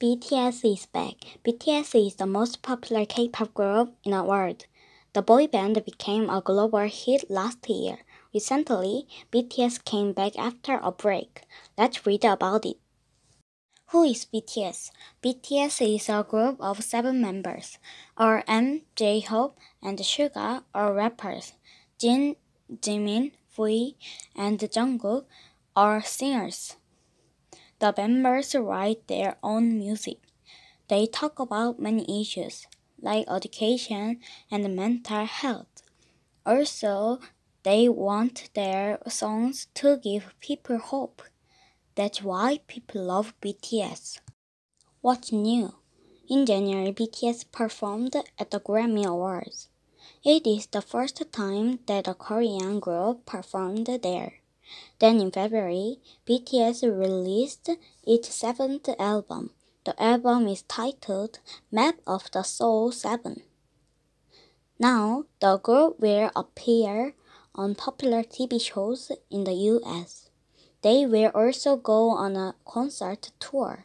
BTS is back. BTS is the most popular K-pop group in the world. The boy band became a global hit last year. Recently, BTS came back after a break. Let's read about it. Who is BTS? BTS is a group of seven members. RM, J-Hope, and Suga are rappers. Jin, Jimin, V, and Jungkook are singers. The members write their own music. They talk about many issues like education and mental health. Also, they want their songs to give people hope. That's why people love BTS. What's new? In January, BTS performed at the Grammy Awards. It is the first time that a Korean group performed there. Then in February, BTS released its seventh album. The album is titled Map of the Soul 7. Now, the group will appear on popular TV shows in the US. They will also go on a concert tour.